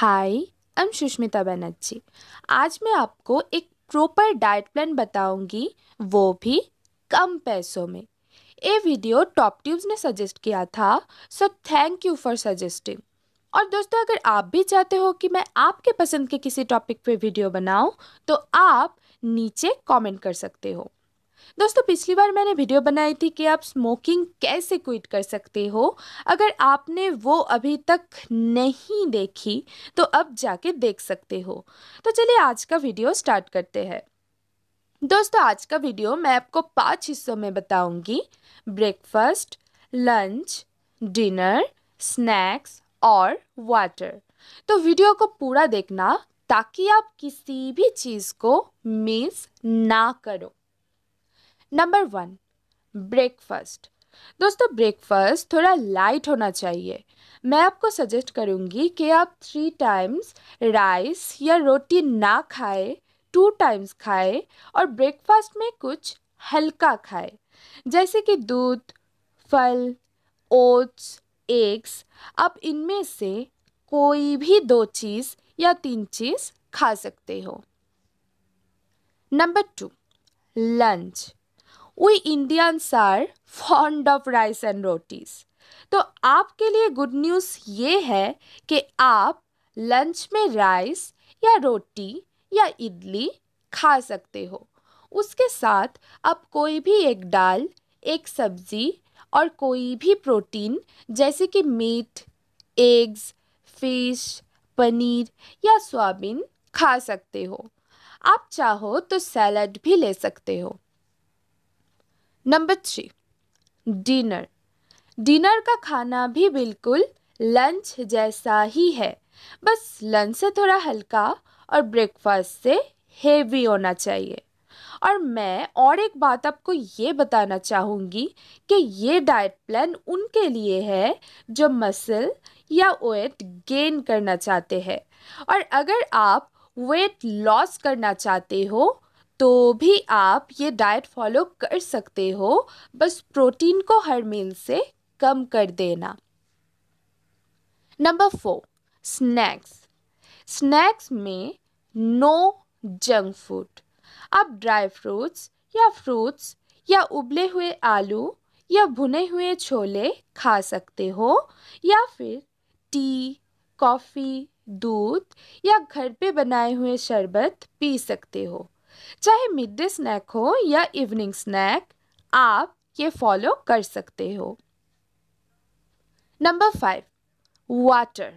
हाय M Sushmita Banerjee आज मैं आपको एक प्रॉपर डाइट प्लान बताऊंगी वो भी कम पैसों में ये वीडियो टॉप ट्यूब्स ने सजेस्ट किया था so thank you for suggesting और दोस्तों अगर आप भी चाहते हो कि मैं आपके पसंद के किसी टॉपिक पे वीडियो बनाऊं तो आप नीचे कमेंट कर सकते हो दोस्तों पिछली बार मैंने वीडियो बनाई थी कि आप स्मोकिंग कैसे क्विट कर सकते हो अगर आपने वो अभी तक नहीं देखी तो अब जाके देख सकते हो तो चलिए आज का वीडियो स्टार्ट करते हैं दोस्तों आज का वीडियो मैं आपको पांच हिस्सों में बताऊंगी ब्रेकफास्ट लंच डिनर स्नैक्स और वाटर तो वीडियो को पूरा देखना ताकि आप किसी भी चीज़ को मिस ना करो नंबर वन ब्रेकफास्ट दोस्तों ब्रेकफास्ट थोड़ा लाइट होना चाहिए मैं आपको सजेस्ट करूँगी कि आप थ्री टाइम्स राइस या रोटी ना खाए टू टाइम्स खाए और ब्रेकफास्ट में कुछ हल्का खाए जैसे कि दूध फल ओट्स एग्स आप इनमें से कोई भी दो चीज़ या तीन चीज़ खा सकते हो number two lunch we Indians are fond of rice and rotis तो आपके लिए गुड न्यूज़ ये है कि आप लंच में राइस या रोटी या इडली खा सकते हो उसके साथ आप कोई भी एक दाल एक सब्जी और कोई भी प्रोटीन जैसे कि मीट एग्स फिश पनीर या सोयाबीन खा सकते हो आप चाहो तो सैलड भी ले सकते हो नंबर थ्री डिनर डिनर का खाना भी बिल्कुल लंच जैसा ही है बस लंच से थोड़ा हल्का और ब्रेकफास्ट से हेवी होना चाहिए और मैं और एक बात आपको ये बताना चाहूँगी कि ये डाइट प्लान उनके लिए है जो मसल या वेट गेन करना चाहते हैं और अगर आप वेट लॉस करना चाहते हो तो भी आप ये डाइट फॉलो कर सकते हो बस प्रोटीन को हर मील से कम कर देना नंबर फोर स्नैक्स स्नैक्स में नो जंक फूड आप ड्राई फ्रूट्स या फ्रूट्स या उबले हुए आलू या भुने हुए छोले खा सकते हो या फिर टी कॉफ़ी दूध या घर पे बनाए हुए शरबत पी सकते हो चाहे मिड डे स्नैक हो या इवनिंग स्नैक आप ये फॉलो कर सकते हो number five water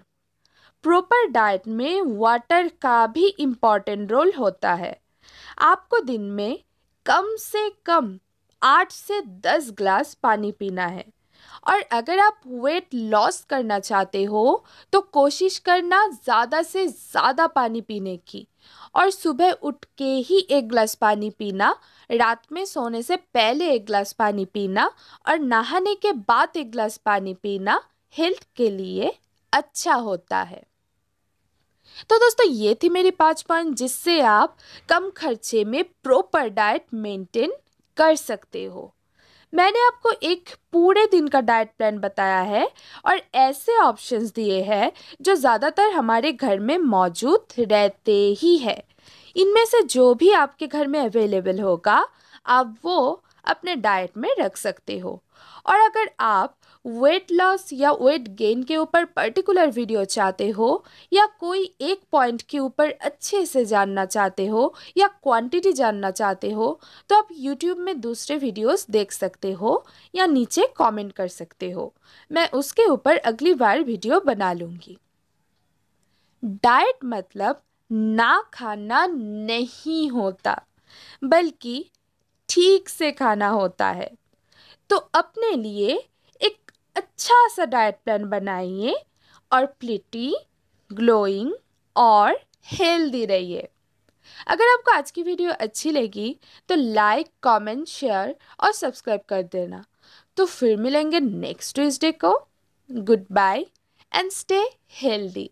proper diet में वाटर का भी इम्पॉर्टेंट रोल होता है आपको दिन में कम से कम आठ से दस ग्लास पानी पीना है और अगर आप वेट लॉस करना चाहते हो तो कोशिश करना ज़्यादा से ज़्यादा पानी पीने की और सुबह उठ के ही एक गिलास पानी पीना रात में सोने से पहले एक गिलास पानी पीना और नहाने के बाद एक गिलास पानी पीना हेल्थ के लिए अच्छा होता है तो दोस्तों ये थी मेरी पाँच पॉइंट जिससे आप कम खर्चे में प्रॉपर डाइट मेंटेन कर सकते हो मैंने आपको एक पूरे दिन का डाइट प्लान बताया है और ऐसे ऑप्शंस दिए हैं जो ज़्यादातर हमारे घर में मौजूद रहते ही है इनमें से जो भी आपके घर में अवेलेबल होगा आप वो अपने डाइट में रख सकते हो और अगर आप वेट लॉस या वेट गेन के ऊपर पर्टिकुलर वीडियो चाहते हो या कोई एक पॉइंट के ऊपर अच्छे से जानना चाहते हो या क्वांटिटी जानना चाहते हो तो आप यूट्यूब में दूसरे वीडियोस देख सकते हो या नीचे कमेंट कर सकते हो मैं उसके ऊपर अगली बार वीडियो बना लूँगी डाइट मतलब ना खाना नहीं होता बल्कि ठीक से खाना होता है तो अपने लिए एक अच्छा सा डाइट प्लान बनाइए और प्लिटी ग्लोइंग और हेल्दी रहिए अगर आपको आज की वीडियो अच्छी लगी तो लाइक कमेंट, शेयर और सब्सक्राइब कर देना तो फिर मिलेंगे नेक्स्ट ट्यूजडे को good bye and stay healthy